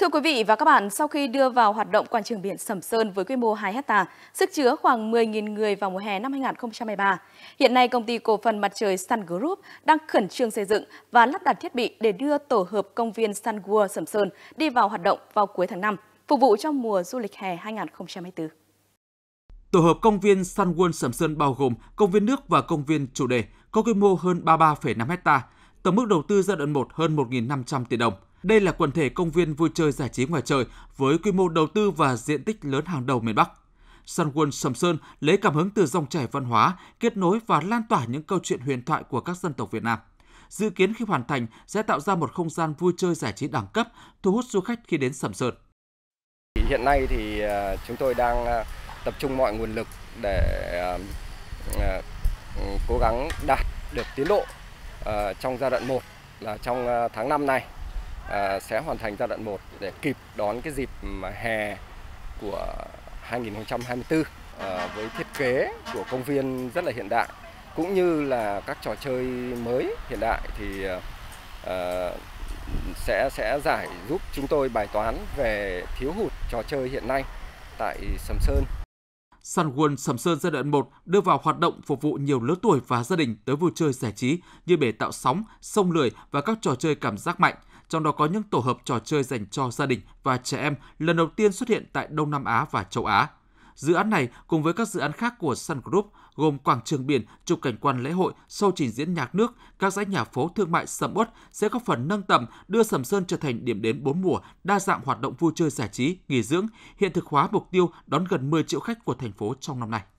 Thưa quý vị và các bạn, sau khi đưa vào hoạt động quảng trường biển Sầm Sơn với quy mô 2 hecta, sức chứa khoảng 10.000 người vào mùa hè năm 2023, hiện nay công ty cổ phần mặt trời Sun Group đang khẩn trương xây dựng và lắp đặt thiết bị để đưa tổ hợp công viên Sun World Sầm Sơn đi vào hoạt động vào cuối tháng 5, phục vụ trong mùa du lịch hè 2024. Tổ hợp công viên Sun World Sầm Sơn bao gồm công viên nước và công viên chủ đề, có quy mô hơn 33,5 hecta, tổng mức đầu tư giai đoạn 1 hơn 1.500 tỷ đồng – đây là quần thể công viên vui chơi giải trí ngoài trời với quy mô đầu tư và diện tích lớn hàng đầu miền Bắc. Sun World Sầm Sơn lấy cảm hứng từ dòng chảy văn hóa, kết nối và lan tỏa những câu chuyện huyền thoại của các dân tộc Việt Nam. Dự kiến khi hoàn thành sẽ tạo ra một không gian vui chơi giải trí đẳng cấp, thu hút du khách khi đến Sầm Sơn. Hiện nay thì à, chúng tôi đang à, tập trung mọi nguồn lực để à, ừ, cố gắng đạt được tiến độ trong giai đoạn 1 là trong tháng 5 này À, sẽ hoàn thành giai đoạn 1 để kịp đón cái dịp hè của 2024 à, với thiết kế của công viên rất là hiện đại cũng như là các trò chơi mới hiện đại thì à, sẽ sẽ giải giúp chúng tôi bài toán về thiếu hụt trò chơi hiện nay tại Sầm Sơn. Sun World Sầm Sơn giai đoạn 1 đưa vào hoạt động phục vụ nhiều lứa tuổi và gia đình tới vui chơi giải trí như bể tạo sóng, sông lười và các trò chơi cảm giác mạnh – trong đó có những tổ hợp trò chơi dành cho gia đình và trẻ em lần đầu tiên xuất hiện tại Đông Nam Á và châu Á. Dự án này cùng với các dự án khác của Sun Group gồm quảng trường biển, trục cảnh quan lễ hội, sâu trình diễn nhạc nước, các dãy nhà phố thương mại sầm uất sẽ góp phần nâng tầm đưa Sầm Sơn trở thành điểm đến bốn mùa, đa dạng hoạt động vui chơi giải trí, nghỉ dưỡng, hiện thực hóa mục tiêu đón gần 10 triệu khách của thành phố trong năm nay.